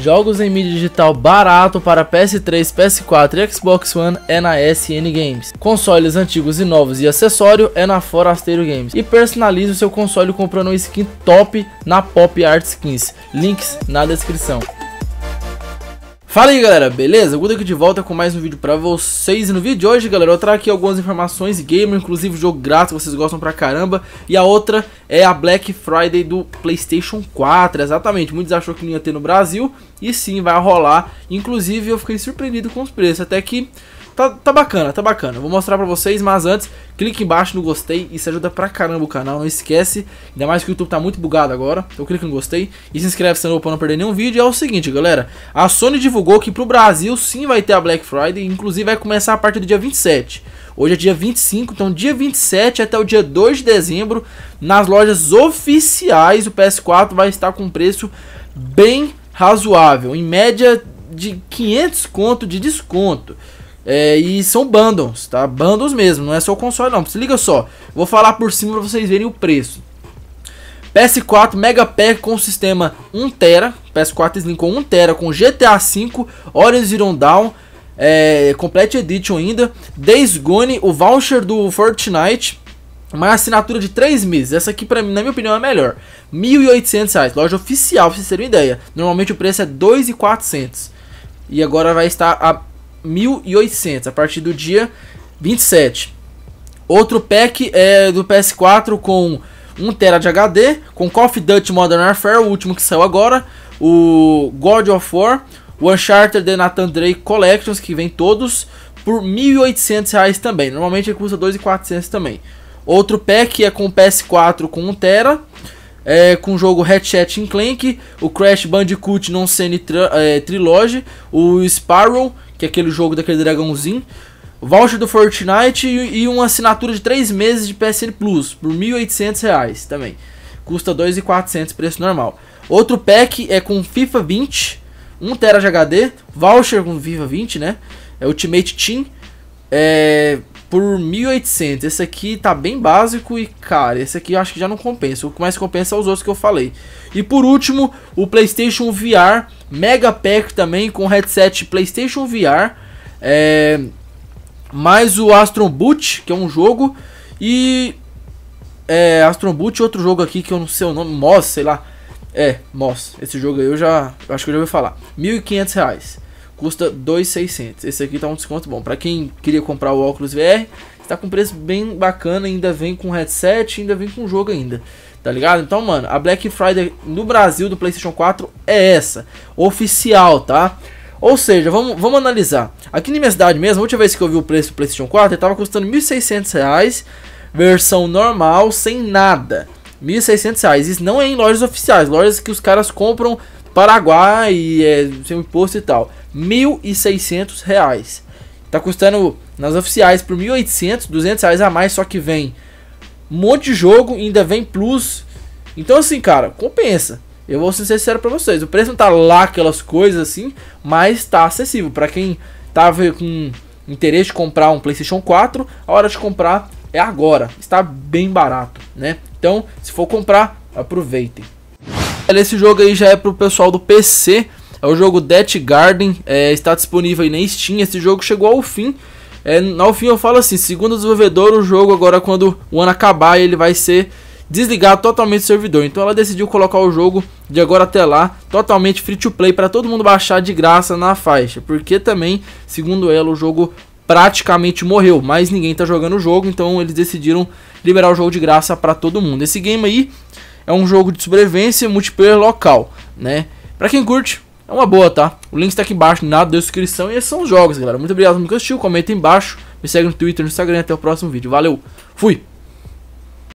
Jogos em mídia digital barato para PS3, PS4 e Xbox One é na SN Games. Consoles antigos e novos e acessório é na Forasteiro Games. E personalize o seu console comprando um skin top na Pop Art Skins. Links na descrição. Fala aí galera, beleza? Guda aqui de volta com mais um vídeo pra vocês E no vídeo de hoje galera, eu trago aqui algumas informações gamer Inclusive jogo grátis, vocês gostam pra caramba E a outra é a Black Friday do Playstation 4 Exatamente, muitos achou que não ia ter no Brasil E sim, vai rolar Inclusive eu fiquei surpreendido com os preços Até que Tá, tá bacana, tá bacana. Eu vou mostrar pra vocês, mas antes, clique embaixo no gostei. Isso ajuda pra caramba o canal, não esquece. Ainda mais que o YouTube tá muito bugado agora. Então clique no gostei e se inscreve se não pra não perder nenhum vídeo. É o seguinte, galera. A Sony divulgou que pro Brasil sim vai ter a Black Friday. Inclusive vai começar a partir do dia 27. Hoje é dia 25, então dia 27 até o dia 2 de dezembro, nas lojas oficiais, o PS4 vai estar com um preço bem razoável, em média de 500 conto de desconto. É, e são bundles, tá? Bundles mesmo, não é só o console não. Se liga só, vou falar por cima para vocês verem o preço. PS4 Mega Pack com sistema 1TB, PS4 Slim com 1TB, com GTA V, Horizon Zero Dawn, é, Complete Edition ainda, Days Gone, o voucher do Fortnite, uma assinatura de 3 meses. Essa aqui, pra mim, na minha opinião, é melhor. R$ 1.800, loja oficial, pra vocês terem uma ideia. Normalmente o preço é R$ 2.400. E agora vai estar a 1.800 a partir do dia 27. Outro pack é do PS4 com 1TB de HD, com Call of Duty Modern Warfare, o último que saiu agora, o God of War, o Uncharted The Nathan Drake Collections, que vem todos, por R$ 1.800 também. Normalmente ele custa R$ 2.400 também. Outro pack é com PS4 com 1TB, é, com o jogo Ratchet Clank, o Crash Bandicoot Non-Scene é, Trilogy, o Sparrow, que é aquele jogo daquele dragãozinho, voucher do Fortnite e, e uma assinatura de 3 meses de PSN Plus por R$ 1.800 também. Custa R$ 2.400 preço normal. Outro pack é com FIFA 20, 1 tera de HD, voucher com FIFA 20, né? É Ultimate Team, é, por 1800. Esse aqui tá bem básico e, cara, esse aqui eu acho que já não compensa. O que mais compensa são é os outros que eu falei. E por último, o PlayStation VR Mega Pack também com headset PlayStation VR. É... Mais o Astro Boot, que é um jogo. E... É, Astron Boot, outro jogo aqui que eu não sei o nome, Moss, sei lá. É, Moss. Esse jogo aí eu já... Eu acho que eu já ouvi falar. 1500 reais custa 2.600. Esse aqui tá um desconto bom. Para quem queria comprar o óculos VR, está com preço bem bacana, ainda vem com headset, ainda vem com jogo ainda. Tá ligado? Então, mano, a Black Friday no Brasil do PlayStation 4 é essa, oficial, tá? Ou seja, vamos, vamos analisar. Aqui na minha cidade mesmo, a última vez que eu vi o preço do PlayStation 4, ele tava custando R$ 1.600, versão normal, sem nada. R$ 1.600. Isso não é em lojas oficiais, lojas que os caras compram Paraguai, é, sem imposto e tal. R$ 1.600. Tá custando nas oficiais por 1.800, 200 reais a mais, só que vem um monte de jogo, ainda vem plus. Então assim, cara, compensa. Eu vou ser sincero para vocês, o preço não tá lá aquelas coisas assim, mas tá acessível para quem tava com interesse de comprar um PlayStation 4, a hora de comprar é agora. Está bem barato, né? Então, se for comprar, aproveitem. Esse jogo aí já é pro pessoal do PC. É o jogo Death Garden, é, está disponível aí na Steam. Esse jogo chegou ao fim. É, ao fim eu falo assim, segundo o desenvolvedor, o jogo agora quando o ano acabar, ele vai ser desligado totalmente do servidor. Então ela decidiu colocar o jogo de agora até lá totalmente free to play para todo mundo baixar de graça na faixa, porque também, segundo ela, o jogo praticamente morreu, mas ninguém está jogando o jogo, então eles decidiram liberar o jogo de graça para todo mundo. Esse game aí é um jogo de sobrevivência multiplayer local, né? Pra quem curte, é uma boa, tá? O link está aqui embaixo na descrição e esses são os jogos, galera. Muito obrigado por assistir, comenta embaixo, me segue no Twitter, no Instagram. Até o próximo vídeo. Valeu, fui!